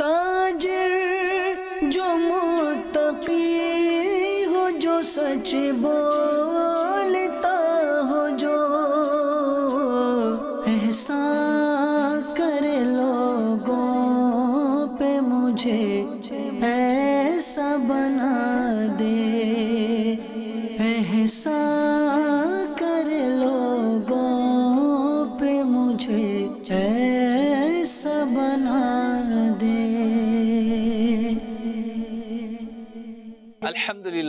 تاجر جو متقی ہو جو سچ بولتا ہو جو احسان کرے لوگوں پہ مجھے ایسا بنا دے احسان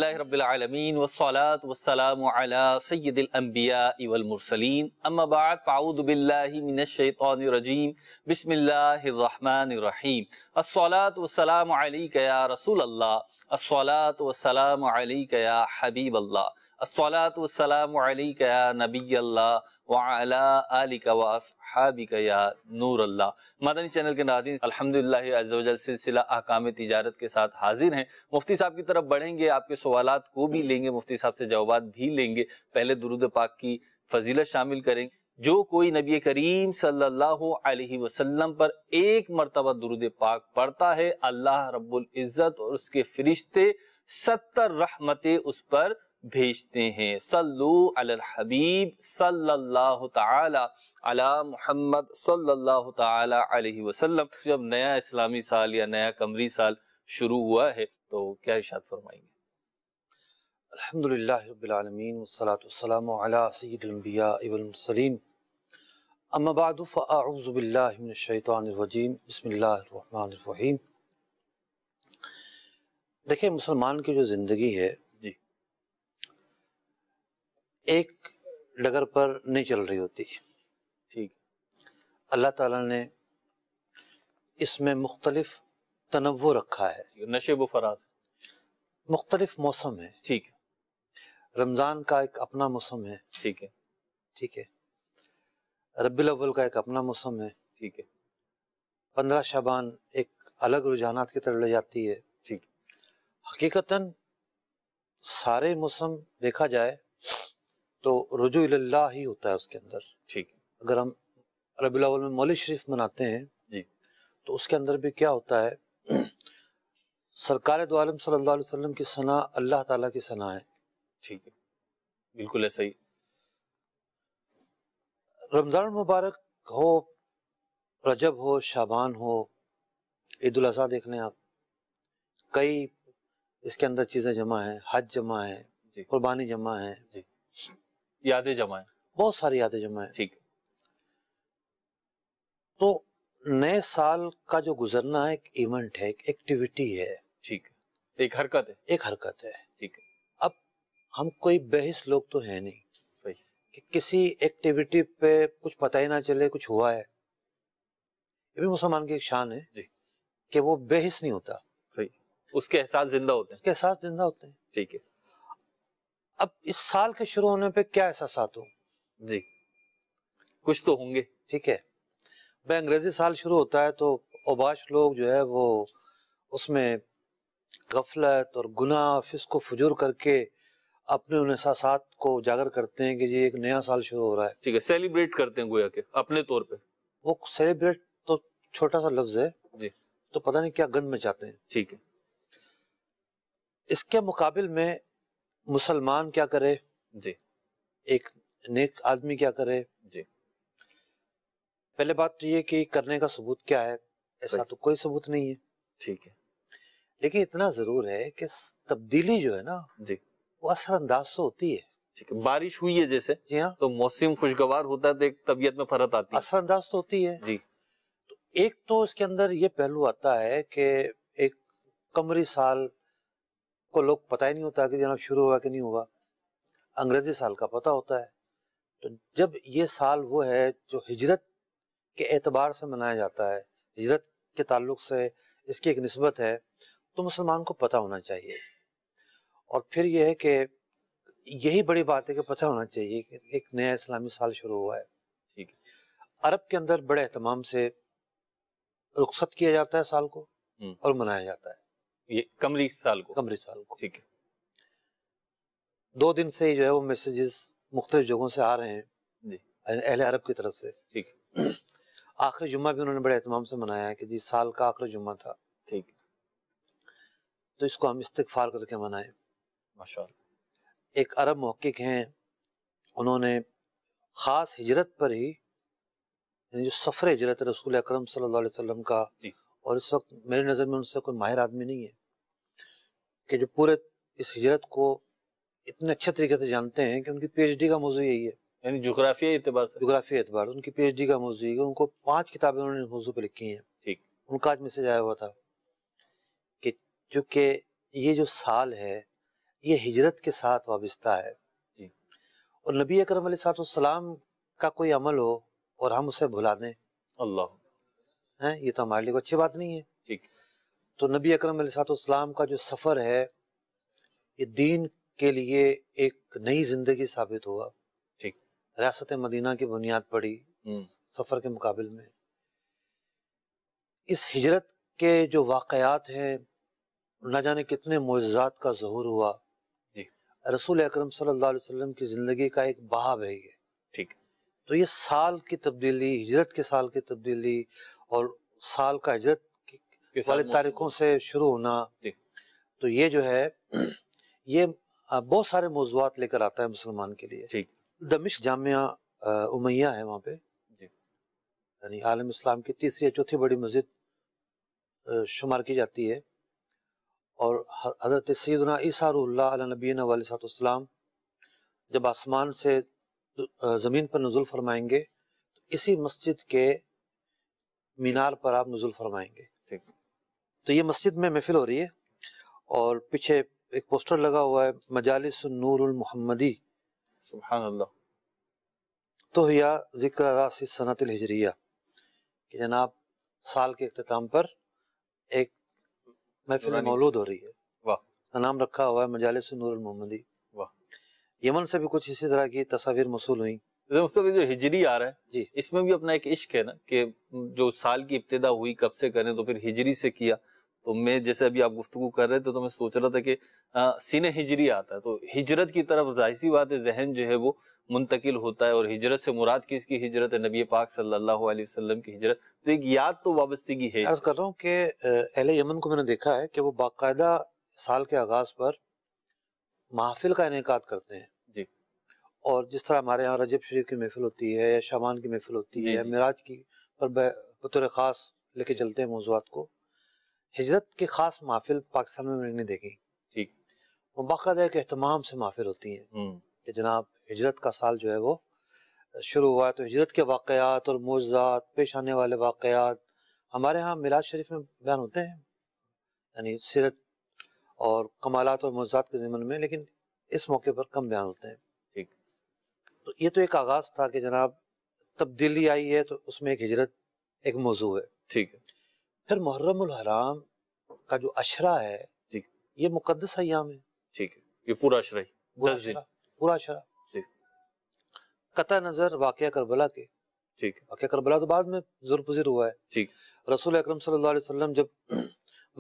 لله رب العالمين والصلاة والسلام على سيد الأنبياء والمرسلين أما بعد فأعوذ بالله من الشيطان الرجيم بسم الله الرحمن الرحيم الصلاة والسلام عليك يا رسول الله الصلاة والسلام عليك يا حبيب الله السلام والسلام السلام علیکہ یا نبی اللہ و علی آلکہ و اصحابکہ یا نور اللہ مدنی چینل کے ناظرین الحمدللہ عز و جل سلسلہ احکام تجارت کے ساتھ حاضر ہیں مفتی صاحب کی طرف بڑھیں گے آپ کے سوالات کو بھی لیں گے مفتی صاحب سے جوابات بھی لیں گے پہلے درود پاک کی فضیلت شامل کریں گے جو کوئی نبی کریم صلی اللہ علیہ وسلم پر ایک مرتبہ درود پاک پڑھتا ہے اللہ رب العزت اور اس کے فرشتے ستر رحمتیں اس پر بھیجتے ہیں صلو علی الحبیب صلی اللہ تعالی علی محمد صلی اللہ تعالی علیہ وسلم جب نیا اسلامی سال یا نیا کمری سال شروع ہوا ہے تو کیا ارشاد فرمائیں گے الحمدللہ رب العالمین والصلاة والسلام علی سید الانبیاء والمسلین اما بعد فاعوذ باللہ من الشیطان الرجیم بسم اللہ الرحمن الرحیم دیکھیں مسلمان کی جو زندگی ہے ایک ڈگر پر نہیں چل رہی ہوتی اللہ تعالیٰ نے اس میں مختلف تنوع رکھا ہے نشیب و فراز مختلف موسم ہے رمضان کا ایک اپنا موسم ہے ٹھیک ہے ٹھیک ہے رب الاول کا ایک اپنا موسم ہے ٹھیک ہے پندرہ شابان ایک الگ رجحانات کی طرح لے جاتی ہے ٹھیک حقیقتاً سارے موسم دیکھا جائے تو رجوع اللہ ہی ہوتا ہے اس کے اندر اگر ہم ربی اللہ مولی شریف مناتے ہیں جی۔ تو اس کے اندر بھی کیا ہوتا ہے سرکار صلی اللہ علیہ وسلم کی اللہ تعالیٰ کی ہے ایسا ہی رمضان مبارک ہو رجب ہو شابان ہو عید الاضحیٰ دیکھ لیں آپ کئی اس کے اندر چیزیں جمع ہیں حج جمع ہے جی۔ قربانی جمع ہے جی یادیں جمائیں بہت ساری یادیں ہیں ٹھیک تو نئے سال کا جو گزرنا ایک ایونٹ ہے ایک ایکٹیویٹی ہے ٹھیک ایک حرکت ہے ایک حرکت ہے ٹھیک اب ہم کوئی بحث لوگ تو ہیں نہیں صحیح کہ کسی ایکٹیویٹی پہ کچھ پتہ ہی نہ چلے کچھ ہوا ہے یہ بھی مسلمان کی ایک شان ہے جی کہ وہ بحث نہیں ہوتا صحیح اس کے احساس زندہ ہوتے ہیں اس کے احساس زندہ ہوتے ہیں ٹھیک ہے اب اس سال کے شروع ہونے پہ کیا احساسات ہوں جی کچھ تو ہوں گے ٹھیک ہے انگریزی سال شروع ہوتا ہے تو اوباش لوگ جو ہے وہ اس میں غفلت اور گناہ فجور کر کے اپنے ان احساسات کو اجاگر کرتے ہیں کہ جی ایک نیا سال شروع ہو رہا ہے ٹھیک ہے سیلیبریٹ کرتے ہیں گویا کے اپنے طور وہ سیلیبریٹ تو چھوٹا سا لفظ ہے جی تو پتہ نہیں کیا گند میں چاہتے ہیں ٹھیک ہے اس کے مقابل میں مسلمان کیا کرے جی ایک آدمی کیا کرے جی پہلے بات تو یہ کرنے کا ثبوت کیا ہے ایسا تو کوئی ثبوت نہیں ہے ٹھیک ہے ہے ہے لیکن اتنا ضرور کہ تبدیلی جو نا جی وہ اثر انداز سے ہوتی ہے بارش ہوئی ہے جیسے جی ہاں تو موسم خوشگوار ہوتا ہے تو ایک طبیعت میں فرق ہے اثر انداز تو ہوتی ہے جی تو ایک تو اس کے اندر یہ پہلو آتا ہے کہ ایک کمری سال کو لوگ پتہ ہی نہیں ہوتا کہ جناب شروع ہوا کہ نہیں ہوا انگریزی سال کا پتہ ہوتا ہے تو جب یہ سال وہ ہے جو ہجرت کے اعتبار سے منایا جاتا ہے ہجرت کے تعلق سے اس کی ایک نسبت ہے تو مسلمان کو پتہ ہونا چاہیے اور پھر یہ ہے کہ یہی بڑی بات ہے کہ پتہ ہونا چاہیے کہ ایک نیا اسلامی سال شروع ہوا ہے ٹھیک عرب کے اندر بڑے اہتمام سے رخصت کیا جاتا ہے سال کو اور منایا جاتا ہے کمری سال کو کمری سال کو ٹھیک ہے دو دن سے جو ہے وہ میسیجز مختلف جگہوں سے آ رہے ہیں جی۔ اہل عرب کی طرف سے آخری جمعہ بھی انہوں نے بڑے اہتمام سے منایا ہے کہ جی سال کا آخری جمعہ تھا تو اس کو ہم استقفال کر کے منائیں ماشاء اللہ ایک عرب محقق ہیں انہوں نے خاص ہجرت پر ہی یعنی جو سفر ہجرت رسول اکرم صلی اللہ علیہ وسلم کا جی۔ اور اس وقت میری نظر میں ان سے کوئی ماہر آدمی نہیں ہے کہ جو پورے اس ہجرت کو اتنے اچھے طریقے سے جانتے ہیں کہ ان کی پی ایچ ڈی کا موضوع یہی ہے یعنی جغرافیہ اعتبار سے جغرافیہ اعتبار ان کی پی ایچ ڈی کا موضوع یہی ہے ان کو پانچ کتابیں انہوں نے موضوع پہ لکھی ہیں ٹھیک ان کا آج میسج آیا ہوا تھا کہ چونکہ یہ جو سال ہے یہ ہجرت کے ساتھ وابستہ ہے جی اور نبی اکرم علیہ سات والسلام کا کوئی عمل ہو اور ہم اسے بھلا دیں اللہ یہ تو ہمارے لیے کوئی اچھی بات نہیں ہے ٹھیک تو نبی اکرم علیہ السلام کا جو سفر ہے یہ دین کے لیے ایک نئی زندگی ثابت ہوا ٹھیک ریاست مدینہ کی بنیاد پڑی سفر کے مقابل میں اس ہجرت کے جو واقعات ہیں نہ جانے کتنے معجزات کا ظہور ہوا جی رسول اکرم صلی اللہ علیہ وسلم کی زندگی کا ایک بہاو ہے یہ ٹھیک تو یہ سال کی تبدیلی ہجرت کے سال کی تبدیلی اور سال کا ہجرت والد تاریخوں سے شروع ہونا جی۔ تو یہ جو ہے یہ بہت سارے موضوعات لے کر آتا ہے مسلمان کے لیے دمش جامعہ امیہ ہے وہاں پہ جی۔ یعنی عالم اسلام کی تیسری یا چوتھی بڑی مسجد شمار کی جاتی ہے اور حضرت عیسیٰ روح اللہ علیہ نبی علیہ السلام جب آسمان سے زمین پر نزول فرمائیں گے تو اسی مسجد کے مینار پر آپ نزول فرمائیں گے تو یہ مسجد میں محفل ہو رہی ہے اور پیچھے ایک پوسٹر لگا ہوا ہے مجالس نور المحمدی سبحان اللہ تو ذکر صنعت الحجریہ کہ جناب سال کے اختتام پر ایک محفل مولود ہو رہی ہے نام رکھا ہوا ہے مجالس نور المحمدی یمن سے بھی کچھ اسی طرح کی تصاویر مصول ہوئیں جو ہجری آ رہا ہے جی اس میں بھی اپنا ایک عشق ہے نا کہ جو سال کی ابتدا ہوئی کب سے کریں تو پھر ہجری سے کیا تو میں جیسے ابھی آپ گفتگو کر رہے تھے تو میں سوچ رہا تھا کہ سین ہجری آتا ہے تو ہجرت کی طرف ظاہر سی بات ہے ذہن جو ہے وہ منتقل ہوتا ہے اور ہجرت سے مراد کس کی ہجرت ہے نبی پاک صلی اللہ علیہ وسلم کی ہجرت تو ایک یاد تو وابستگی ہے کر رہا ہوں کہ اہل یمن کو میں نے دیکھا ہے کہ وہ باقاعدہ سال کے آغاز پر محافل کا انعقاد کرتے ہیں اور جس طرح ہمارے یہاں رجب شریف کی محفل ہوتی ہے یا شامان کی محفل ہوتی جی، ہے جی۔ معراج کی پر بطور خاص لے کے چلتے ہیں موضوعات کو ہجرت کے خاص محفل پاکستان میں میں نے دیکھیں وہ باقاعدہ کہ اہتمام سے محفل ہوتی ہیں کہ جناب ہجرت کا سال جو ہے وہ شروع ہوا ہے تو ہجرت کے واقعات اور معجزات پیش آنے والے واقعات ہمارے ہاں میلاد شریف میں بیان ہوتے ہیں یعنی سیرت اور کمالات اور معجزات کے ذمن میں لیکن اس موقع پر کم بیان ہوتے ہیں یہ تو ایک آغاز تھا کہ جناب تبدیلی آئی ہے تو اس میں ایک ہجرت ایک موضوع ہے ٹھیک ہے پھر محرم الحرام کا جو اشرا ہے جی۔ یہ مقدس ایام ہے ہے ٹھیک یہ پورا پورا جی۔ قطع نظر واقعہ کربلا کے واقعہ کربلا تو بعد میں ضرور پذیر ہوا ہے رسول اکرم صلی اللہ علیہ وسلم جب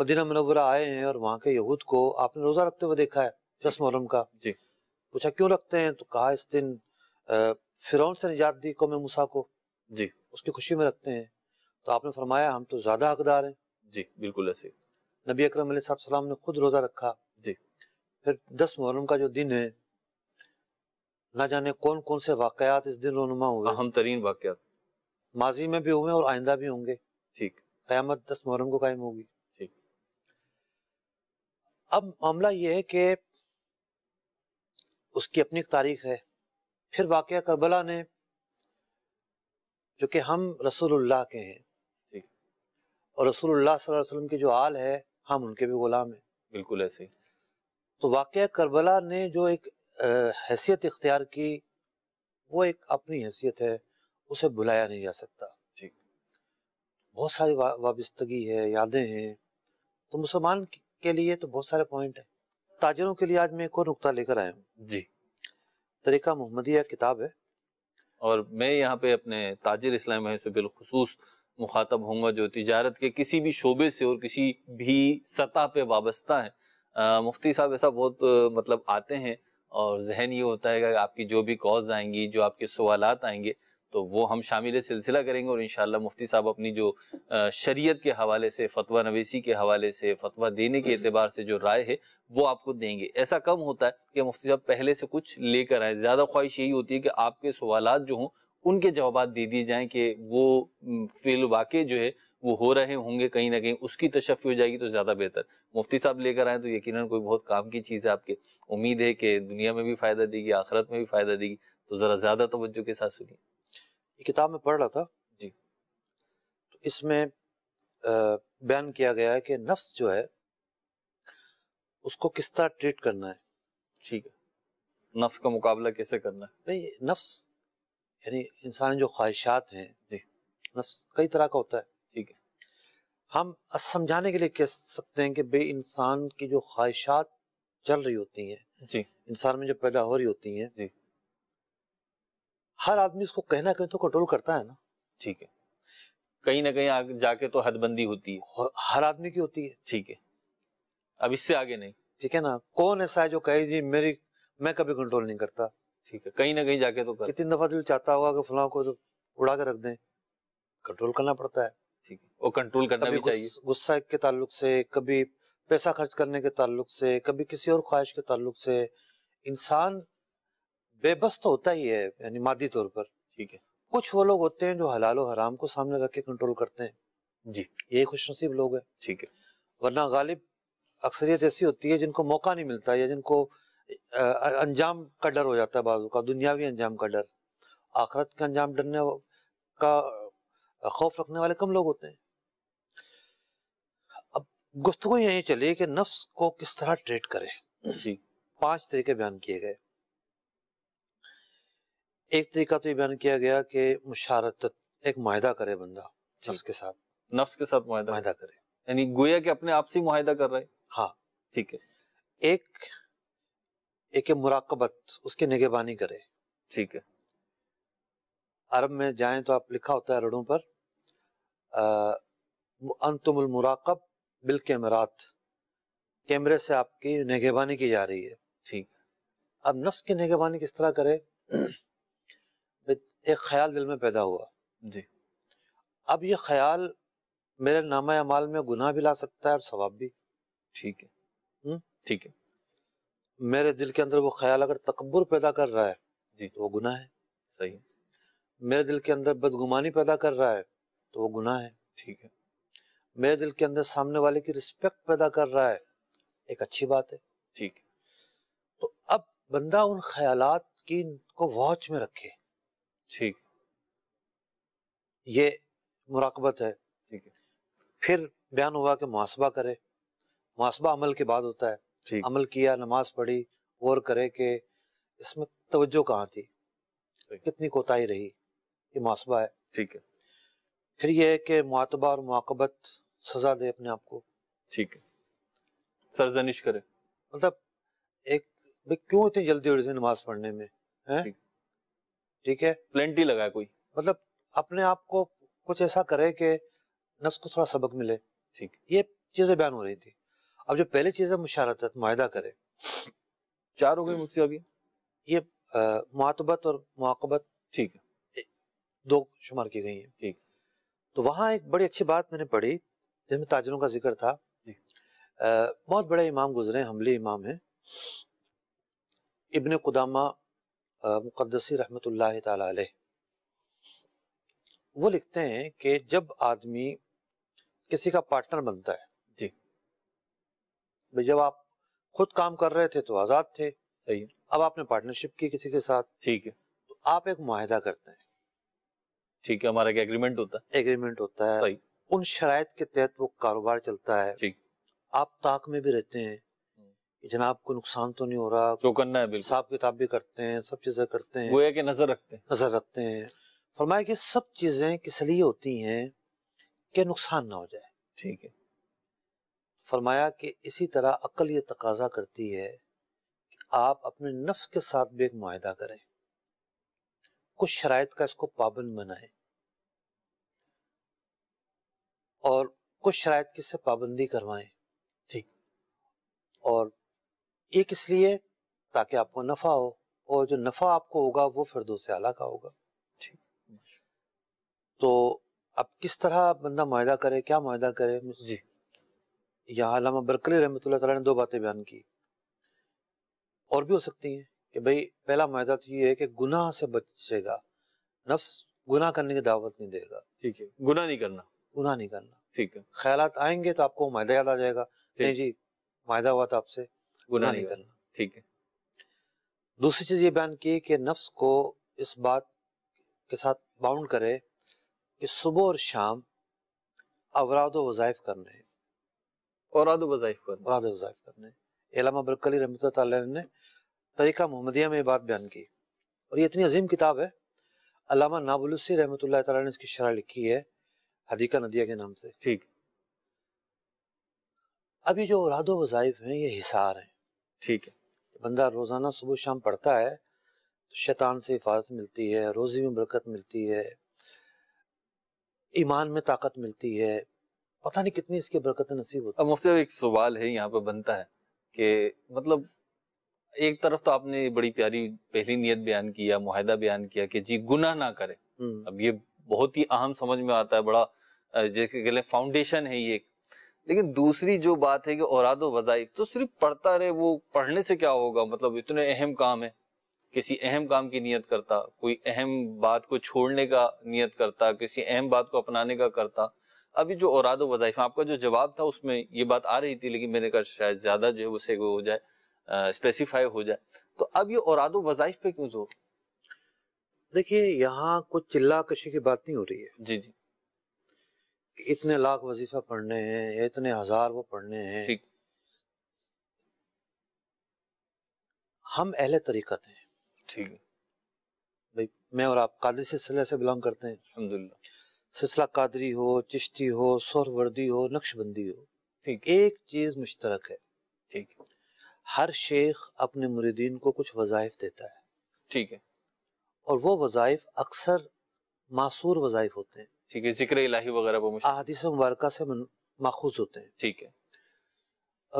مدینہ منورہ آئے ہیں اور وہاں کے یہود کو آپ نے روزہ رکھتے ہوئے دیکھا ہے جی۔ محرم کا پوچھا کیوں رکھتے ہیں تو کہا اس دن فرعون سے نجات دی قوم موسا کو جی اس کی خوشی میں رکھتے ہیں تو آپ نے فرمایا ہم تو زیادہ حقدار ہیں جی بالکل ایسے نبی اکرم علیہ صاحب السلام نے خود روزہ رکھا جی پھر دس محرم کا جو دن ہے نہ جانے کون کون سے واقعات اس دن رونما ہوئے اہم ترین واقعات ماضی میں بھی ہوئے اور آئندہ بھی ہوں گے ٹھیک قیامت دس محرم کو قائم ہوگی اب معاملہ یہ ہے کہ اس کی اپنی تاریخ ہے پھر واقعہ کربلا نے جو کہ ہم رسول اللہ کے ہیں جی۔ اور رسول اللہ صلی اللہ علیہ وسلم کے جو آل ہے ہم ان کے بھی غلام ہیں ایسے تو واقعہ کربلا نے جو ایک حیثیت اختیار کی وہ ایک اپنی حیثیت ہے اسے بلایا نہیں جا سکتا جی۔ بہت ساری وابستگی ہے یادیں ہیں تو مسلمان کے لیے تو بہت سارے پوائنٹ ہیں تاجروں کے لیے آج میں ایک اور نقطہ لے کر آیا ہوں جی طریقہ محمدیہ کتاب ہے اور میں یہاں پہ اپنے تاجر اسلام سے بالخصوص مخاطب ہوں گا جو تجارت کے کسی بھی شعبے سے اور کسی بھی سطح پہ وابستہ ہیں مفتی صاحب ایسا بہت مطلب آتے ہیں اور ذہن یہ ہوتا ہے کہ آپ کی جو بھی کوز آئیں گی جو آپ کے سوالات آئیں گے تو وہ ہم شامل سلسلہ کریں گے اور انشاءاللہ مفتی صاحب اپنی جو شریعت کے حوالے سے فتویٰ نویسی کے حوالے سے فتویٰ دینے کے اعتبار سے جو رائے ہے وہ آپ کو دیں گے ایسا کم ہوتا ہے کہ مفتی صاحب پہلے سے کچھ لے کر آئیں زیادہ خواہش یہی ہوتی ہے کہ آپ کے سوالات جو ہوں ان کے جوابات دے دیے جائیں کہ وہ فی الواقع جو ہے وہ ہو رہے ہوں گے کہیں نہ کہیں اس کی تشفی ہو جائے گی تو زیادہ بہتر مفتی صاحب لے کر آئیں تو یقیناً کوئی بہت کام کی چیز ہے آپ کے امید ہے کہ دنیا میں بھی فائدہ دے گی آخرت میں بھی فائدہ دے گی تو ذرا زیادہ توجہ کے ساتھ سنیے کتاب میں پڑھ رہا تھا جی تو اس میں بیان کیا گیا ہے کہ نفس جو ہے اس کو کس طرح ٹریٹ کرنا کرنا ہے ہے ہے ٹھیک نفس کا مقابلہ کیسے نہیں نفس یعنی انسانی جو خواہشات ہیں جی نفس کئی طرح کا ہوتا ہے ٹھیک ہے ہم سمجھانے کے لیے کہہ سکتے ہیں کہ بے انسان کی جو خواہشات چل رہی ہوتی ہیں جی انسان میں جو پیدا ہو رہی ہوتی ہیں جی ہر آدمی اس کو کہنا کہیں تو کنٹرول کرتا ہے نا ٹھیک ہے کہیں نہ کہیں جا کے تو حد بندی ہوتی ہے ہر آدمی کی ہوتی ہے ہے ہے ٹھیک ٹھیک اب اس سے آگے نہیں نا کون ایسا ہے جو کہے جی میری میں کبھی کنٹرول نہیں کرتا ٹھیک ہے کہیں نہ کہیں جا کے تو کتنی دفعہ دل چاہتا ہوگا کہ فلاں کو تو اڑا کے رکھ دیں کنٹرول کرنا پڑتا ہے ٹھیک ہے وہ کنٹرول کرنا بھی چاہیے غصہ کے تعلق سے کبھی پیسہ خرچ کرنے کے تعلق سے کبھی کسی اور خواہش کے تعلق سے انسان بے بس تو ہوتا ہی ہے یعنی مادی طور پر ٹھیک ہے کچھ وہ لوگ ہوتے ہیں جو حلال و حرام کو سامنے رکھ کے کنٹرول کرتے ہیں جی یہ خوش نصیب لوگ ہیں ٹھیک ہے ورنہ غالب اکثریت ایسی ہوتی ہے جن کو موقع نہیں ملتا یا جن کو انجام کا ڈر ہو جاتا ہے بعض کا دنیاوی انجام کا ڈر آخرت کے انجام ڈرنے کا خوف رکھنے والے کم لوگ ہوتے ہیں اب گفتگو یہی چلی کہ نفس کو کس طرح ٹریٹ کرے جی پانچ طریقے بیان کیے گئے ایک طریقہ تو یہ بیان کیا گیا کہ مشارت ایک معاہدہ کرے بندہ نفس جی۔ نفس کے کے ساتھ ساتھ معاہدہ معاہدہ کرے یعنی گویا کہ اپنے آپ سے معاہدہ کر رہے ہاں ٹھیک ہے ایک ایک مراقبت اس نگہبانی کرے ٹھیک ہے عرب میں جائیں تو آپ لکھا ہوتا ہے رڑوں پر انتم المراقب بالکیمرات کیمرے سے آپ کی نگہبانی کی جا رہی ہے ٹھیک اب نفس کی نگہبانی کس طرح کرے ایک خیال دل میں پیدا ہوا جی اب یہ خیال میرے نامہ اعمال میں گناہ بھی لا سکتا ہے اور ثواب بھی ٹھیک ہے ٹھیک ہے میرے دل کے اندر وہ خیال اگر تکبر پیدا کر رہا ہے جی تو وہ گناہ ہے صحیح میرے دل کے اندر بدگمانی پیدا کر رہا ہے تو وہ گناہ ہے ٹھیک ہے میرے دل کے اندر سامنے والے کی رسپیکٹ پیدا کر رہا ہے ایک اچھی بات ہے ٹھیک تو اب بندہ ان خیالات کی کو واچ میں رکھے ٹھیک یہ مراقبت ہے ٹھیک ہے پھر بیان ہوا کہ محاسبہ کرے محاسبہ عمل کے بعد ہوتا ہے عمل کیا نماز پڑھی غور کرے کہ اس میں توجہ کہاں تھی کتنی کوتاہی رہی یہ محاسبہ ہے ٹھیک ہے پھر یہ ہے کہ معاتبہ اور معاقبت سزا دے اپنے آپ کو ٹھیک ہے سرزنش کرے مطلب ایک کیوں اتنی جلدی اڑتی نماز پڑھنے میں ٹھیک ہے پلینٹی لگائے کوئی مطلب اپنے آپ کو کچھ ایسا کرے کہ نفس کو تھوڑا سبق ملے ٹھیک یہ چیزیں بیان ہو رہی تھی اب جو پہلے چیزیں مشارت معاہدہ کرے چار ہو گئی مجھ سے ابھی یہ معتبت اور معاقبت ٹھیک ہے دو شمار کی گئی ہیں ٹھیک تو وہاں ایک بڑی اچھی بات میں نے پڑھی جس میں تاجروں کا ذکر تھا جی۔ بہت بڑے امام گزرے حملی امام ہیں ابن قدامہ مقدسی رحمت اللہ تعالی وہ لکھتے ہیں کہ جب آدمی کسی کا پارٹنر بنتا ہے جی جب آپ خود کام کر رہے تھے تو آزاد تھے اب آپ نے پارٹنرشپ کی کسی کے ساتھ تو آپ ایک معاہدہ کرتے ہیں ٹھیک ہے ہمارا ایگریمنٹ ہوتا ہے ان شرائط کے تحت وہ کاروبار چلتا ہے آپ تاک میں بھی رہتے ہیں کہ جناب کو نقصان تو نہیں ہو رہا جو کرنا ہے بالکل صاحب کتاب بھی کرتے ہیں سب چیزیں کرتے ہیں وہ ہے کہ نظر رکھتے ہیں نظر رکھتے ہیں فرمایا کہ سب چیزیں کس لیے ہوتی ہیں کہ نقصان نہ ہو جائے ٹھیک ہے فرمایا کہ اسی طرح عقل یہ تقاضا کرتی ہے کہ آپ اپنے نفس کے ساتھ بھی ایک معاہدہ کریں کچھ شرائط کا اس کو پابند بنائیں اور کچھ شرائط کی سے پابندی کروائیں ٹھیک اور ایک اس لیے تاکہ آپ کو نفع ہو اور جو نفع آپ کو ہوگا وہ فردوس اعلیٰ کا ہوگا تو اب کس طرح بندہ معاہدہ کرے کیا معاہدہ کرے جی یہاں علامہ برکلی رحمت اللہ تعالیٰ نے دو باتیں بیان کی اور بھی ہو سکتی ہیں کہ بھئی پہلا معاہدہ تو یہ ہے کہ گناہ سے بچے گا نفس گناہ کرنے کی دعوت نہیں دے گا ٹھیک ہے گناہ نہیں کرنا گناہ نہیں کرنا ٹھیک ہے خیالات آئیں گے تو آپ کو معاہدہ یاد آ جائے گا نہیں جی معاہدہ ہوا تھا آپ سے گناہ نہیں کرنا ٹھیک ہے دوسری چیز یہ بیان کی کہ نفس کو اس بات کے ساتھ باؤنڈ کرے کہ صبح اور شام اوراد و وظائف کرنے اوراد و وظائف کرنے اوراد و وظائف کرنے علامہ برکلی رحمۃ اللہ تعالی نے طریقہ محمدیہ میں یہ بات بیان کی اور یہ اتنی عظیم کتاب ہے علامہ نابلسی رحمۃ اللہ تعالی نے اس کی شرح لکھی ہے حدیقہ ندیہ کے نام سے ٹھیک اب یہ جو اوراد و وظائف ہیں یہ حصار ہیں ٹھیک ہے بندہ روزانہ صبح شام پڑھتا ہے تو شیطان سے حفاظت ملتی ہے روزی میں برکت ملتی ہے ایمان میں طاقت ملتی ہے پتہ نہیں کتنی اس کی برکت نصیب ہوتی ہے صاحب ایک سوال ہے یہاں پہ بنتا ہے کہ مطلب ایک طرف تو آپ نے بڑی پیاری پہلی نیت بیان کیا معاہدہ بیان کیا کہ جی گناہ نہ کرے اب یہ بہت ہی اہم سمجھ میں آتا ہے بڑا جیسے کہ فاؤنڈیشن ہے یہ ایک لیکن دوسری جو بات ہے کہ اوراد و وظائف تو صرف پڑھتا رہے وہ پڑھنے سے کیا ہوگا مطلب اتنے اہم کام ہے کسی اہم کام کی نیت کرتا کوئی اہم بات کو چھوڑنے کا نیت کرتا کسی اہم بات کو اپنانے کا کرتا ابھی جو اوراد و وظائف آپ کا جو جواب تھا اس میں یہ بات آ رہی تھی لیکن میں نے کہا شاید زیادہ جو ہے اسے سیگو ہو جائے اسپیسیفائی ہو جائے تو اب یہ اوراد و وظائف پہ کیوں زور دیکھیے یہاں کچھ کشی کی بات نہیں ہو رہی ہے جی جی اتنے لاکھ وظیفہ پڑھنے ہیں اتنے ہزار وہ پڑھنے ہیں ہم اہل طریقہ تھے میں اور آپ قادری سے کرتے ہیں الحمدللہ سلسلہ قادری ہو چشتی ہو سور وردی ہو نقش بندی ہو ٹھیک ایک چیز مشترک ہے ہر شیخ اپنے مریدین کو کچھ وظائف دیتا ہے ٹھیک ہے اور وہ وظائف اکثر معصور وظائف ہوتے ہیں ٹھیک ہے ذکر الہی وغیرہ پر احادیث مبارکہ سے ماخوذ ہوتے ہیں ٹھیک ہے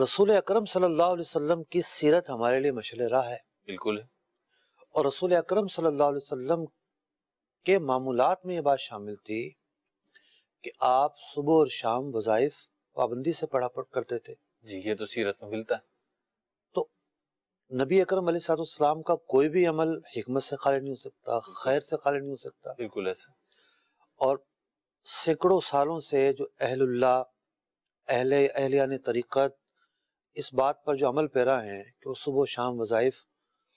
رسول اکرم صلی اللہ علیہ وسلم کی سیرت ہمارے لیے مشل راہ ہے بالکل ہے اور رسول اکرم صلی اللہ علیہ وسلم کے معمولات میں یہ بات شامل تھی کہ آپ صبح اور شام وظائف پابندی سے پڑھا پڑھ کرتے تھے جی یہ تو سیرت میں ملتا ہے تو نبی اکرم علیہ صاحب السلام کا کوئی بھی عمل حکمت سے خالی نہیں ہو سکتا خیر سے خالی نہیں ہو سکتا بالکل ایسا اور سینکڑوں سالوں سے جو اہل اللہ اہل اہلیان یعنی طریقت اس بات پر جو عمل پیرا ہیں کہ وہ صبح و شام وظائف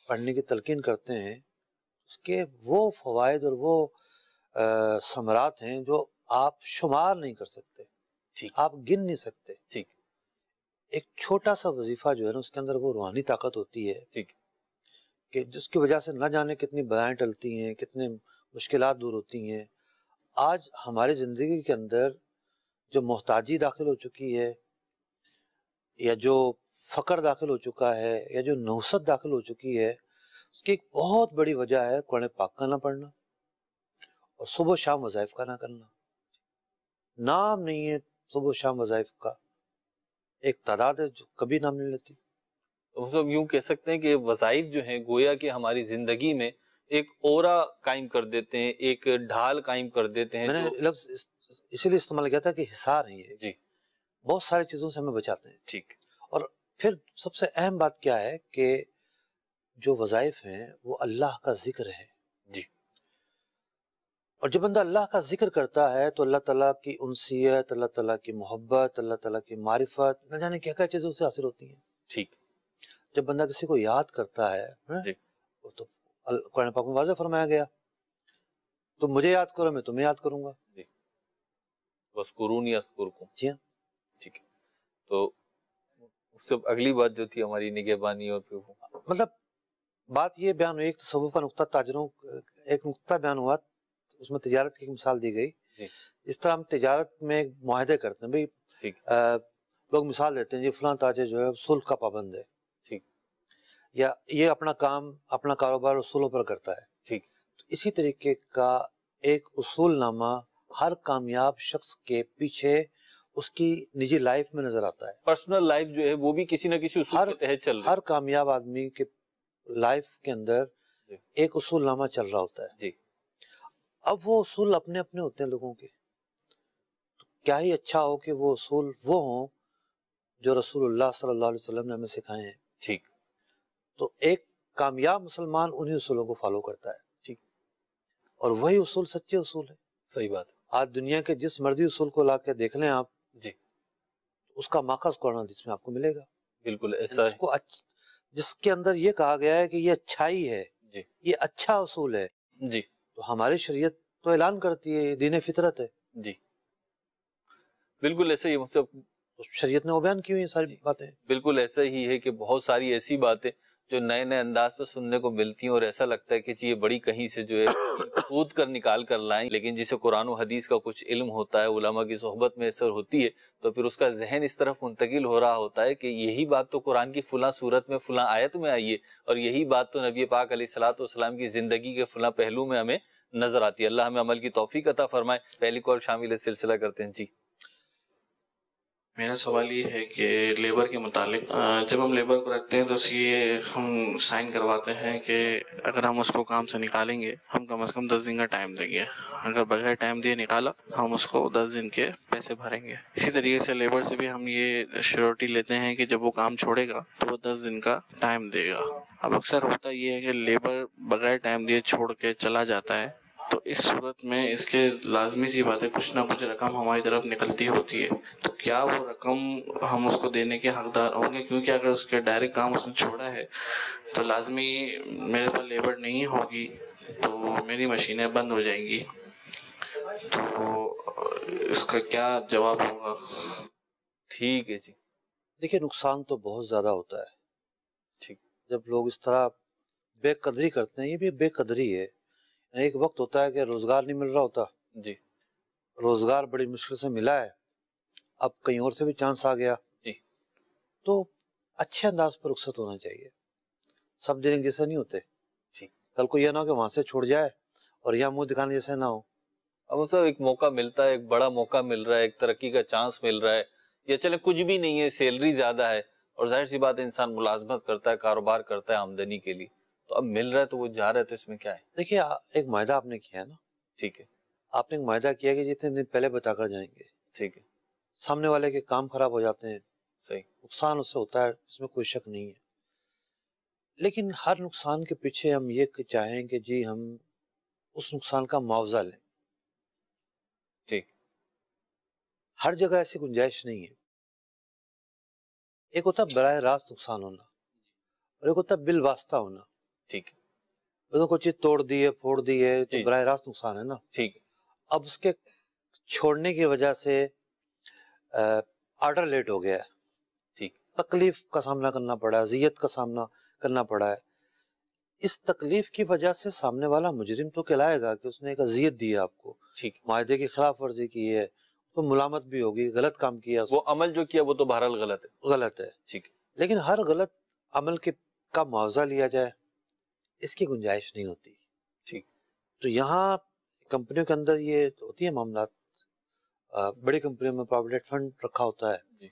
پڑھنے کی تلقین کرتے ہیں اس کے وہ فوائد اور وہ ثمرات ہیں جو آپ شمار نہیں کر سکتے ٹھیک آپ گن نہیں سکتے ٹھیک ایک چھوٹا سا وظیفہ جو ہے نا اس کے اندر وہ روحانی طاقت ہوتی ہے ٹھیک کہ جس کی وجہ سے نہ جانے کتنی بلائیں ٹلتی ہیں کتنے مشکلات دور ہوتی ہیں آج ہمارے زندگی کے اندر جو محتاجی داخل ہو چکی ہے یا جو فقر داخل ہو چکا ہے یا جو نوست داخل ہو چکی ہے اس کی ایک بہت بڑی وجہ ہے قرآن پاک کا نہ پڑھنا اور صبح و شام وظائف کا نہ کرنا نام نہیں ہے صبح و شام وظائف کا ایک تعداد ہے جو کبھی نام نہیں لیتی ہم یوں کہہ سکتے ہیں کہ وظائف جو ہیں گویا کہ ہماری زندگی میں ایک اورا قائم کر دیتے ہیں ایک ڈھال قائم کر دیتے ہیں میں نے لفظ اسی لیے استعمال کیا تھا کہ حصار ہیں ہیں جی۔ یہ بہت چیزوں سے سے ہمیں بچاتے اور پھر سب اہم بات کیا ہے کہ جو وظائف ہیں وہ اللہ کا ذکر جی اور جب بندہ اللہ کا ذکر کرتا ہے تو اللہ تعالیٰ کی انسیت اللہ تعالیٰ کی محبت اللہ تعالیٰ کی معرفت نہ جانے کیا کیا چیزوں سے حاصل ہوتی ہیں ٹھیک جب بندہ کسی کو یاد کرتا ہے جی۔ وہ تو قرآن پاک میں واضح فرمایا گیا تو مجھے یاد کرو میں تمہیں یاد کروں گا جی, جی ہاں ٹھیک ہے تو اگلی بات جو تھی ہماری نگہ بانی اور مطلب بات یہ بیان ہوئی ایک تصوف کا نقطہ تاجروں ایک نقطہ بیان ہوا اس میں تجارت کی مثال دی گئی جی۔ اس طرح ہم تجارت میں معاہدے کرتے ہیں بھائی لوگ مثال دیتے ہیں جی فلاں تاجر جو ہے سلک کا پابند ہے یا یہ اپنا کام اپنا کاروبار اصولوں پر کرتا ہے اسی طریقے کا ایک اصول نامہ ہر کامیاب شخص کے پیچھے اس کی نجی لائف میں نظر آتا ہے پرسنل لائف جو ہے وہ بھی کسی کسی نہ اصول ہر کامیاب آدمی کے لائف کے اندر جی۔ ایک اصول نامہ چل رہا ہوتا ہے جی اب وہ اصول اپنے اپنے ہوتے ہیں لوگوں کے تو کیا ہی اچھا ہو کہ وہ اصول وہ ہوں جو رسول اللہ صلی اللہ علیہ وسلم نے ہمیں سکھائے ہیں ٹھیک تو ایک کامیاب مسلمان انہی اصولوں کو فالو کرتا ہے اور وہی اصول سچے اصول ہے صحیح بات ہے آج دنیا کے جس مرضی اصول کو لا کے دیکھ لیں آپ جی۔ اس کا ماخذ جس میں آپ کو ملے گا یعنی ایسا کے اندر یہ کہا گیا ہے کہ یہ اچھائی ہے جی۔ یہ اچھا اصول ہے جی تو ہماری شریعت تو اعلان کرتی ہے یہ دین فطرت ہے جی بالکل ایسے ہی مطلب وہ بیان کی جی۔ بالکل ایسا ہی ہے کہ بہت ساری ایسی باتیں جو نئے نئے انداز پر سننے کو ملتی ہیں اور ایسا لگتا ہے کہ جی یہ بڑی کہیں سے جو ہے کود کر نکال کر لائیں لیکن جسے قرآن و حدیث کا کچھ علم ہوتا ہے علماء کی صحبت میں اثر ہوتی ہے تو پھر اس کا ذہن اس طرف منتقل ہو رہا ہوتا ہے کہ یہی بات تو قرآن کی فلاں صورت میں فلاں آیت میں ہے اور یہی بات تو نبی پاک السلاۃ والسلام کی زندگی کے فلاں پہلو میں ہمیں نظر آتی ہے اللہ ہمیں عمل کی توفیق عطا فرمائے پہلی کال شامل سلسلہ کرتے ہیں جی میرا سوال یہ ہے کہ لیبر کے متعلق جب ہم لیبر کو رکھتے ہیں تو اس لیے ہم سائن کرواتے ہیں کہ اگر ہم اس کو کام سے نکالیں گے ہم کم از کم دس دن کا ٹائم دیں گے اگر بغیر ٹائم دیے نکالا ہم اس کو دس دن کے پیسے بھریں گے اسی طریقے سے لیبر سے بھی ہم یہ شیورٹی لیتے ہیں کہ جب وہ کام چھوڑے گا تو وہ دس دن کا ٹائم دے گا اب اکثر ہوتا یہ ہے کہ لیبر بغیر ٹائم دیے چھوڑ کے چلا جاتا ہے تو اس صورت میں اس کے لازمی سی بات ہے کچھ نہ کچھ رقم ہماری طرف نکلتی ہوتی ہے تو کیا وہ رقم ہم اس کو دینے کے حقدار ہوں گے کیونکہ اگر اس اس کے کام نے چھوڑا ہے تو لازمی میرے پاس لیبر نہیں ہوگی تو میری مشینیں بند ہو جائیں گی تو اس کا کیا جواب ہوگا ٹھیک ہے جی دیکھیے نقصان تو بہت زیادہ ہوتا ہے ٹھیک جب لوگ اس طرح بے قدری کرتے ہیں یہ بھی بے قدری ہے ایک وقت ہوتا ہے کہ روزگار نہیں مل رہا ہوتا جی روزگار بڑی مشکل سے ملا ہے اب کہیں اور سے بھی چانس آ گیا جی تو اچھے انداز پر رخصت ہونا چاہیے سب دن جیسے نہیں ہوتے جی کل کو یہ نہ ہو کہ وہاں سے چھوڑ جائے اور یہاں منہ دکھانے جیسے نہ ہو اب صاحب ایک موقع ملتا ہے ایک بڑا موقع مل رہا ہے ایک ترقی کا چانس مل رہا ہے یا چلے کچھ بھی نہیں ہے سیلری زیادہ ہے اور ظاہر سی بات انسان ملازمت کرتا ہے کاروبار کرتا ہے آمدنی کے لیے تو اب مل رہا ہے تو وہ جا رہا ہے تو اس میں کیا ہے دیکھیں ایک معاہدہ آپ نے کیا ہے نا ٹھیک ہے آپ نے ایک معاہدہ کیا کہ جتنے دن پہلے بتا کر جائیں گے ٹھیک ہے سامنے والے کے کام خراب ہو جاتے ہیں صحیح نقصان اس سے ہوتا ہے اس میں کوئی شک نہیں ہے لیکن ہر نقصان کے پیچھے ہم یہ چاہیں کہ جی ہم اس نقصان کا معاوضہ لیں ٹھیک ہر جگہ ایسی گنجائش نہیں ہے ایک ہوتا براہ راست نقصان ہونا اور ایک ہوتا بل واسطہ ہونا ٹھیک ہے کچھ چیز جی، توڑ دی ہے پھوڑ دی ہے جی۔ براہ راست نقصان ہے نا ٹھیک اب اس کے چھوڑنے کی وجہ سے آرڈر لیٹ ہو گیا ہے ٹھیک تکلیف کا سامنا کرنا پڑا ہے کا سامنا کرنا پڑا ہے اس تکلیف کی وجہ سے سامنے والا مجرم تو کہلائے گا کہ اس نے ایک اذیت دی ہے آپ کو ٹھیک معاہدے کی خلاف ورزی کی ہے تو ملامت بھی ہوگی غلط کام کیا وہ عمل جو کیا وہ تو بہرحال غلط ہے غلط ہے ٹھیک لیکن ہر غلط عمل کے کا معاوضہ لیا جائے اس کی گنجائش نہیں ہوتی ٹھیک تو یہاں کمپنیوں کے اندر یہ ہوتی ہے معاملات بڑی کمپنیوں میں پروویڈنٹ فنڈ رکھا ہوتا ہے جی۔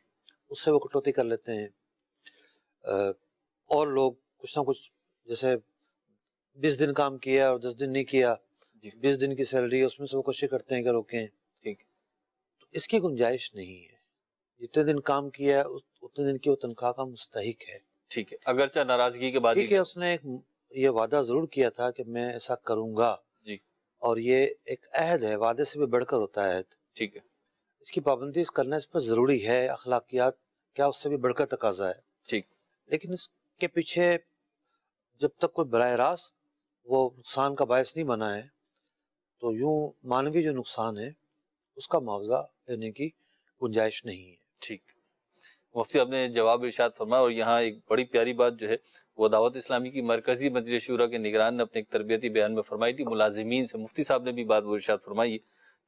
اس سے وہ کٹوتی کر لیتے ہیں اور لوگ کچھ نہ کچھ جیسے بیس دن کام کیا اور دس دن نہیں کیا جی۔ بیس دن کی سیلری اس میں سے وہ کوشش کرتے ہیں کہ روکیں ٹھیک تو اس کی گنجائش نہیں ہے جتنے دن کام کیا ہے اتنے دن کی وہ تنخواہ کا مستحق ہے ٹھیک ہے اگرچہ ناراضگی کے بعد ٹھیک ہے اس نے ایک یہ وعدہ ضرور کیا تھا کہ میں ایسا کروں گا جی۔ اور یہ ایک عہد ہے وعدے سے بھی بڑھ کر ہوتا ہے عہد ٹھیک ہے اس کی پابندی کرنا اس پر ضروری ہے اخلاقیات کیا اس سے بھی بڑھ کر تقاضا ہے لیکن اس کے پیچھے جب تک کوئی براہ راست وہ نقصان کا باعث نہیں بنا ہے تو یوں مانوی جو نقصان ہے اس کا معاوضہ لینے کی گنجائش نہیں ہے ٹھیک مفتی صاحب نے جواب ارشاد فرمایا اور یہاں ایک بڑی پیاری بات جو ہے وہ دعوت اسلامی کی مرکزی مجلس شعراء کے نگران نے اپنے ایک تربیتی بیان میں فرمائی تھی ملازمین سے مفتی صاحب نے بھی بات وہ ارشاد فرمائی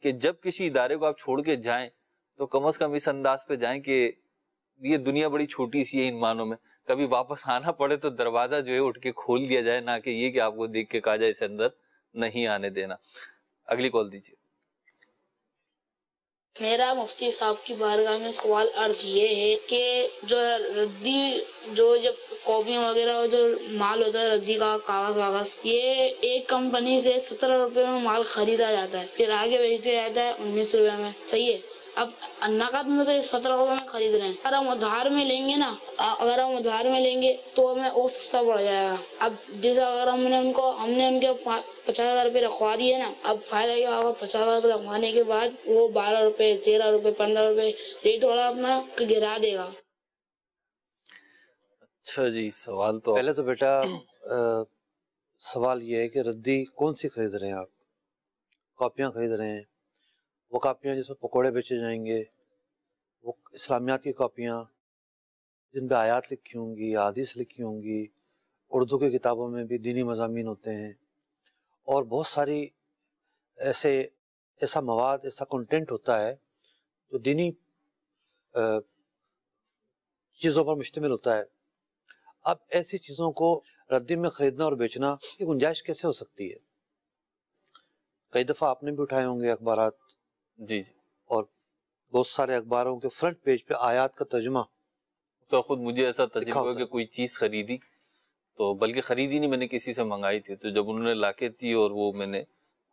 کہ جب کسی ادارے کو آپ چھوڑ کے جائیں تو کم از کم اس انداز پہ جائیں کہ یہ دنیا بڑی چھوٹی سی ہے ان معنوں میں کبھی واپس آنا پڑے تو دروازہ جو ہے اٹھ کے کھول دیا جائے نہ کہ یہ کہ آپ کو دیکھ کے کہا جائے اس اندر نہیں آنے دینا اگلی کال دیجیے میرا مفتی صاحب کی بارگاہ میں سوال عرض یہ ہے کہ جو ردی جو جب کاپی وغیرہ جو مال ہوتا ہے ردی کا کاغذ واغذ یہ ایک کمپنی سے سترہ روپے میں مال خریدا جاتا ہے پھر آگے بیچ دیا جاتا ہے انیس روپے میں صحیح ہے اب نقد میں تو یہ سترہ روپے میں خرید رہے ہیں اگر ہم ادھار میں لیں گے نا اگر ہم ادھار میں لیں گے تو ہمیں اور سستا پڑ جائے گا اب جیسا اگر ہم نے ان کو ہم نے ان کے پچاس ہزار روپے رکھوا دیے نا اب فائدہ کیا ہوگا پچاس ہزار روپے رکھوانے کے بعد وہ بارہ روپے تیرہ روپے پندرہ روپے ریٹ والا اپنا گرا دے گا اچھا جی سوال تو پہلے تو بیٹا سوال یہ ہے کہ ردی کون سی خرید رہے ہیں آپ کاپیاں خرید رہے ہیں وہ کاپیاں جس میں پکوڑے بیچے جائیں گے وہ اسلامیات کی کاپیاں جن پہ آیات لکھی ہوں گی حادیث لکھی ہوں گی اردو کی کتابوں میں بھی دینی مضامین ہوتے ہیں اور بہت ساری ایسے ایسا مواد ایسا کنٹینٹ ہوتا ہے جو دینی چیزوں پر مشتمل ہوتا ہے اب ایسی چیزوں کو ردی میں خریدنا اور بیچنا کی گنجائش کیسے ہو سکتی ہے کئی دفعہ آپ نے بھی اٹھائے ہوں گے اخبارات جی جی اور بہت سارے اخباروں کے فرنٹ پیج پہ آیات کا ترجمہ تو خود مجھے ایسا تجربہ ہوا کہ کوئی چیز خریدی تو بلکہ خریدی نہیں میں نے کسی سے منگائی تھی تو جب انہوں نے لا کے تھی اور وہ میں نے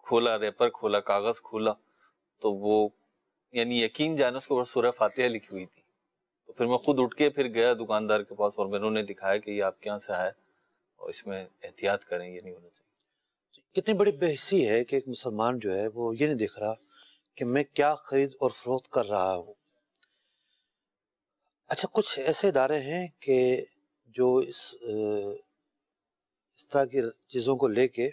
کھولا ریپر کھولا کاغذ کھولا تو وہ یعنی یقین جانے اس کے اوپر سورہ فاتحہ لکھی ہوئی تھی تو پھر میں خود اٹھ کے پھر گیا دکاندار کے پاس اور میں نے دکھایا کہ یہ آپ کے یہاں سے آئے اور اس میں احتیاط کریں یہ نہیں ہونا چاہیے کتنی بڑی بحثی ہے کہ ایک مسلمان جو ہے وہ یہ نہیں دیکھ رہا کہ میں کیا خرید اور فروخت کر رہا ہوں اچھا کچھ ایسے ادارے ہیں کہ جو اس اس طرح کی چیزوں کو لے کے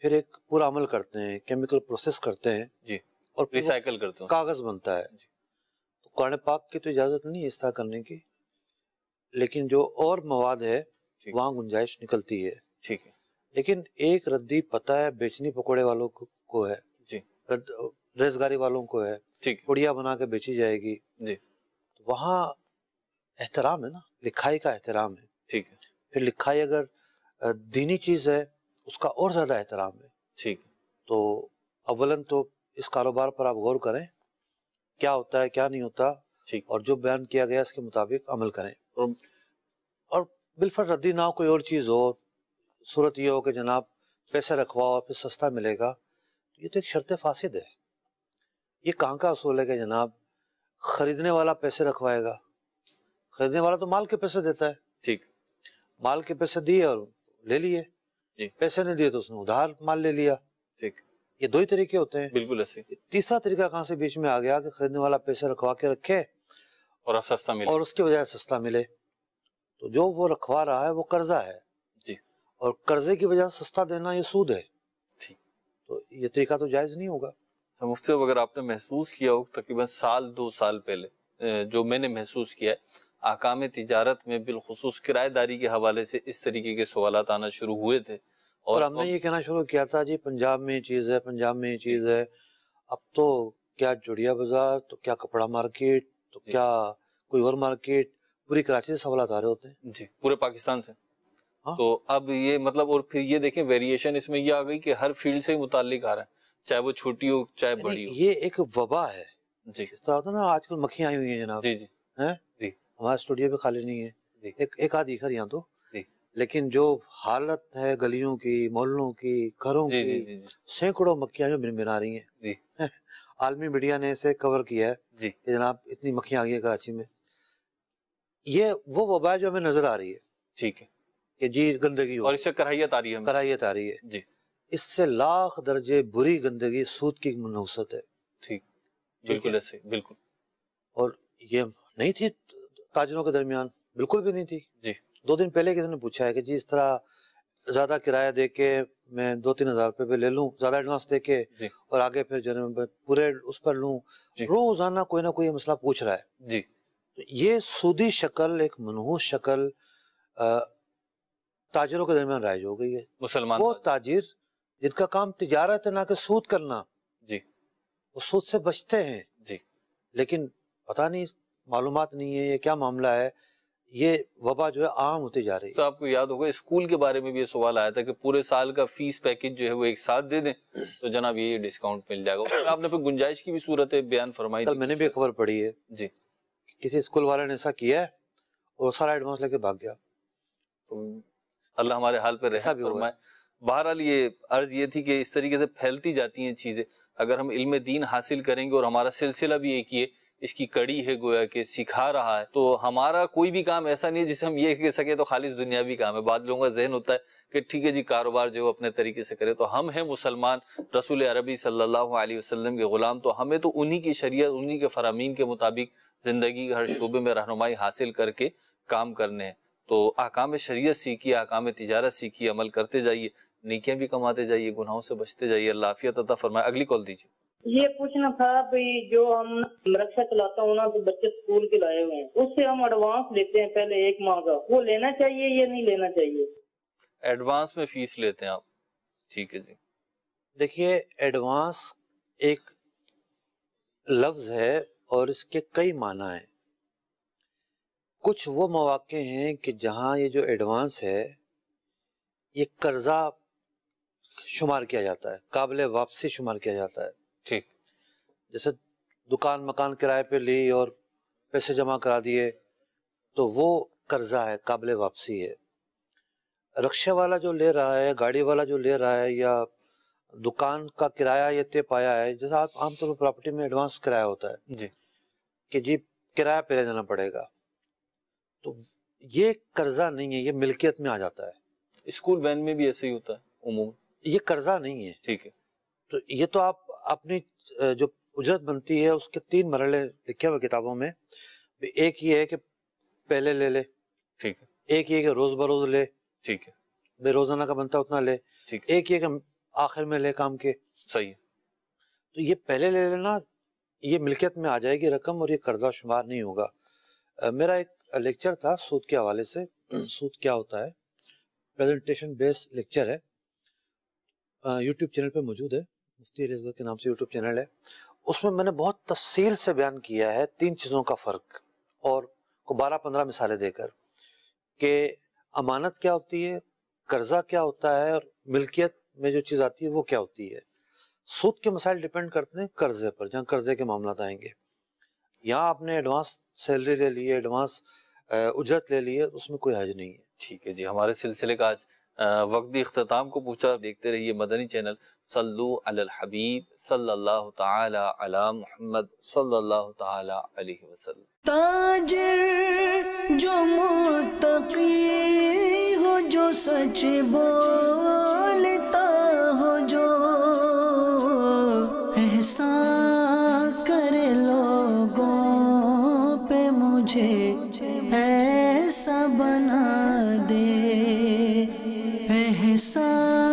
پھر ایک پورا عمل کرتے ہیں کیمیکل پروسیس کرتے ہیں جی اور کرتے ہیں کاغذ بنتا ہے جی۔ تو اجازت نہیں اس طرح کرنے کی لیکن جو اور مواد ہے جی۔ وہاں گنجائش نکلتی ہے لیکن ایک ردی پتہ ہے بیچنی پکوڑے والوں کو ہے ریزگاری والوں کو ہے پڑیا بنا کے بیچی جائے گی جی وہاں احترام ہے نا لکھائی کا احترام ہے پھر لکھائی اگر دینی چیز ہے اس کا اور زیادہ احترام ہے تو اولن تو اس کاروبار پر آپ غور کریں کیا ہوتا ہے کیا نہیں ہوتا اور جو بیان کیا گیا اس کے مطابق عمل کریں اور بالفر ردی نہ کوئی اور چیز ہو صورت یہ ہو کہ جناب پیسے رکھواؤ پھر سستا ملے گا یہ تو ایک شرط فاسد ہے یہ کہاں کا اصول ہے کہ جناب خریدنے والا پیسے رکھوائے گا خریدنے والا تو مال کے پیسے دیتا ہے ٹھیک مال کے پیسے دیے اور لے لیے جی۔ پیسے نہیں دیے تو اس نے ادھار مال لے لیا ٹھیک یہ دو ہی طریقے ہوتے ہیں بالکل تیسرا طریقہ کہاں سے بیچ میں آ گیا کہ خریدنے والا پیسے رکھوا کے رکھے اور ملے اور اس کے بجائے سستا ملے تو جو وہ رکھوا رہا ہے وہ قرضہ ہے جی اور قرضے کی وجہ سستا دینا یہ سود ہے یہ طریقہ تو جائز نہیں ہوگا اچھا، مفتی اگر آپ نے محسوس کیا ہو تقریباً سال دو سال پہلے جو میں نے محسوس کیا ہے آکام تجارت میں بالخصوص کرایہ داری کے حوالے سے اس طریقے کے سوالات آنا شروع ہوئے تھے اور ہم نے یہ کہنا شروع کیا تھا جی پنجاب میں یہ چیز ہے پنجاب میں یہ چیز ہے اب تو کیا جڑیا بازار تو کیا کپڑا مارکیٹ تو جی۔ کیا کوئی اور مارکیٹ پوری کراچی سے سوالات آ رہے ہوتے ہیں جی پورے پاکستان سے ہاں۔ تو اب یہ مطلب اور پھر یہ دیکھیں ویریشن اس میں یہ آ گئی کہ ہر فیلڈ سے متعلق آ رہا ہے چاہے وہ چھوٹی ہو چاہے بڑی ہو یہ ایک وبا ہے جی۔ اس طرح نا آج کل مکھیاں آئی ہوئی ہیں جناب جی، جی۔ ہمارا اسٹوڈیو بھی خالی نہیں ہے ایک یہاں تو لیکن جو حالت ہے گلیوں کی محلوں کی گھروں کی سینکڑوں مکھیاں جو بن بن رہی ہیں جی میڈیا نے اسے کور کیا ہے جی جناب اتنی مکھیاں آ گئی کراچی میں یہ وہ وبا جو ہمیں نظر آ رہی ہے ٹھیک ہے کہ جی گندگی ہو اور اس سے کراہیت آ رہی ہے کراہیت آ رہی ہے جی اس سے لاکھ درجے بری گندگی سود کی منحوست ہے ٹھیک بالکل ایسے بالکل اور یہ نہیں تھی تاجروں کے درمیان بالکل بھی نہیں تھی جی دو دن پہلے کسی نے پوچھا ہے کہ جی اس طرح زیادہ کرایہ دے کے میں دو تین ہزار روپے پہ لے لوں زیادہ ایڈوانس دے کے جی اور آگے پھر جو ہے پورے اس پر لوں جی روزانہ کوئی نہ کوئی یہ مسئلہ پوچھ رہا ہے جی یہ سودی شکل ایک منحوس شکل تاجروں کے درمیان رائج ہو گئی ہے مسلمان وہ تاجر جن کا کام تجارت ہے نہ کہ سود کرنا جی وہ سود سے بچتے ہیں جی لیکن پتہ نہیں معلومات نہیں ہے یہ کیا معاملہ ہے یہ وبا جو ہے عام ہوتے جا رہی ہے تو آپ کو یاد ہوگا اسکول کے بارے میں بھی یہ سوال آیا تھا کہ پورے سال کا فیس پیکج جو ہے وہ ایک ساتھ دے دیں تو جناب یہ ڈسکاؤنٹ مل جائے گا آپ نے پھر گنجائش کی بھی صورت بیان فرمائی میں نے بھی خبر پڑھی ہے جی کسی اسکول والے نے ایسا کیا ہے اور سارا ایڈوانس لے کے بھاگ گیا اللہ ہمارے حال پہ رہا بھی فرمائے بہرحال یہ عرض یہ تھی کہ اس طریقے سے پھیلتی جاتی ہیں چیزیں اگر ہم علم دین حاصل کریں گے اور ہمارا سلسلہ بھی ایک یہ اس کی کڑی ہے گویا کہ سکھا رہا ہے تو ہمارا کوئی بھی کام ایسا نہیں ہے جسے ہم یہ کہہ سکیں تو خالص دنیاوی کام ہے بعد لوگوں کا ذہن ہوتا ہے کہ ٹھیک ہے جی کاروبار جو اپنے طریقے سے کرے تو ہم ہیں مسلمان رسول عربی صلی اللہ علیہ وسلم کے غلام تو ہمیں تو انہی کی شریعت انہی کے فرامین کے مطابق زندگی کے ہر شعبے میں رہنمائی حاصل کر کے کام کرنے ہیں تو احکام شریعت سیکھی احکام تجارت سیکھی عمل کرتے جائیے نیکیاں بھی کماتے جائیے گناہوں سے بچتے جائیے اللہ حافظ عطا فرمائے اگلی کال دیجیے یہ پوچھنا تھا جو ہم چلاتا ہوں تو بچے کے لائے ہوئے ہیں اس سے ہم ایڈوانس لیتے ہیں پہلے ایک ماہ کا وہ لینا چاہیے یا نہیں لینا چاہیے ایڈوانس میں فیس لیتے ہیں آپ ٹھیک ہے جی دیکھیے ایڈوانس ایک لفظ ہے اور اس کے کئی معنی ہیں کچھ وہ مواقع ہیں کہ جہاں یہ جو ایڈوانس ہے یہ قرضہ شمار کیا جاتا ہے قابل واپسی شمار کیا جاتا ہے ٹھیک جیسے دکان مکان کرائے پہ لی اور پیسے جمع کرا دیے تو وہ قرضہ ہے قابل واپسی ہے رکشے والا جو لے رہا ہے گاڑی والا جو لے رہا ہے یا دکان کا کرایہ یہ پایا ہے جیسے آپ عام طور پر پراپرٹی میں ایڈوانس کرایہ ہوتا ہے جی کہ جی کرایہ پہ لے جانا پڑے گا تو یہ قرضہ نہیں ہے یہ ملکیت میں آ جاتا ہے اسکول وین میں بھی ایسے ہی ہوتا ہے عموم یہ قرضہ نہیں ہے ٹھیک ہے تو یہ تو آپ اپنی جو اجرت بنتی ہے اس کے تین مرحلے لکھے ہوئے کتابوں میں ایک یہ ہے کہ پہلے لے لے ٹھیک ہے ایک یہ کہ روز بروز لے ٹھیک ہے بے روزانہ کا بنتا اتنا لے ٹھیک ہے ایک یہ کہ آخر میں لے کام کے صحیح ہے تو یہ پہلے لے لینا یہ ملکیت میں آ جائے گی رقم اور یہ قرضہ شمار نہیں ہوگا میرا ایک لیکچر تھا سود کے حوالے سے سود کیا ہوتا ہے پریزنٹیشن بیس لیکچر ہے یوٹیوب چینل پہ موجود ہے مفتی رضا کے نام سے یوٹیوب چینل ہے اس میں میں نے بہت تفصیل سے بیان کیا ہے تین چیزوں کا فرق اور بارہ پندرہ مثالیں دے کر کہ امانت کیا ہوتی ہے قرضہ کیا ہوتا ہے اور ملکیت میں جو چیز آتی ہے وہ کیا ہوتی ہے سود کے مسائل ڈپینڈ کرتے ہیں قرضے پر جہاں قرضے کے معاملات آئیں گے یہاں آپ نے ایڈوانس سیلری لے لی ایڈوانس اجرت لے لی ہے اس میں کوئی حج نہیں ہے ٹھیک ہے جی ہمارے سلسلے کا آج وقت اختتام کو پوچھا دیکھتے رہیے مدنی چینل صلو علی الحبیب صلی اللہ تعالی علی محمد صلی اللہ تعالی علیہ وسلم تاجر جو متقی ہو جو سچ بولتا ہو جو احسان مجھے ایسا بنا دے احسان